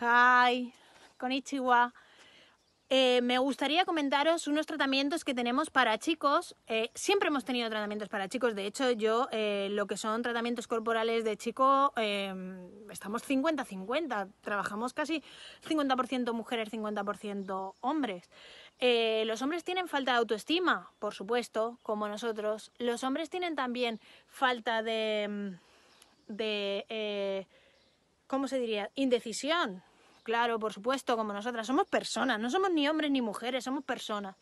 Hi, konnichiwa. Eh, me gustaría comentaros unos tratamientos que tenemos para chicos. Eh, siempre hemos tenido tratamientos para chicos. De hecho, yo eh, lo que son tratamientos corporales de chico, em, estamos 50-50. Trabajamos casi 50% mujeres, 50% hombres. los hombres tienen falta de autoestima, por supuesto, como nosotros. Los hombres tienen también falta de... Em, de ¿cómo se diría? Indecisión. Claro, por supuesto, como nosotras. Somos personas, no somos ni hombres ni mujeres, somos personas.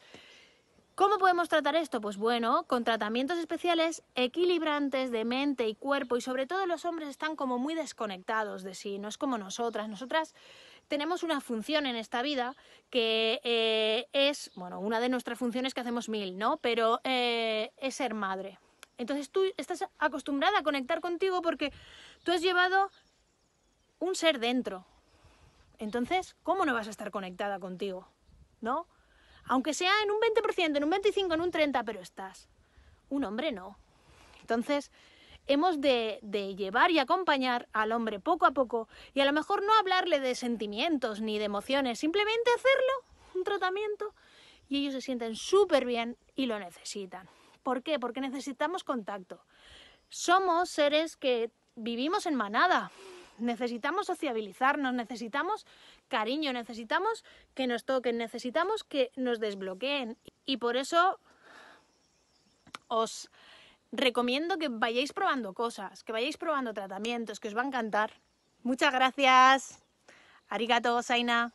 ¿Cómo podemos tratar esto? Pues bueno, con tratamientos especiales equilibrantes de mente y cuerpo y sobre todo los hombres están como muy desconectados de sí, no es como nosotras. Nosotras tenemos una función en esta vida que eh, es, bueno, una de nuestras funciones que hacemos mil, ¿no? Pero eh, es ser madre. Entonces tú estás acostumbrada a conectar contigo porque tú has llevado un ser dentro. Entonces, ¿cómo no vas a estar conectada contigo? ¿No? Aunque sea en un 20%, en un 25%, en un 30%, pero estás. Un hombre no. Entonces, hemos de, de, llevar y acompañar al hombre poco a poco y a lo mejor no hablarle de sentimientos ni de emociones, simplemente hacerlo, un tratamiento, y ellos se sienten súper bien y lo necesitan. ¿Por qué? Porque necesitamos contacto. Somos seres que vivimos en manada, necesitamos sociabilizarnos, necesitamos cariño, necesitamos que nos toquen, necesitamos que nos desbloqueen. Y por eso os recomiendo que vayáis probando cosas, que vayáis probando tratamientos, que os va a encantar. Muchas gracias. Arigato, Saina.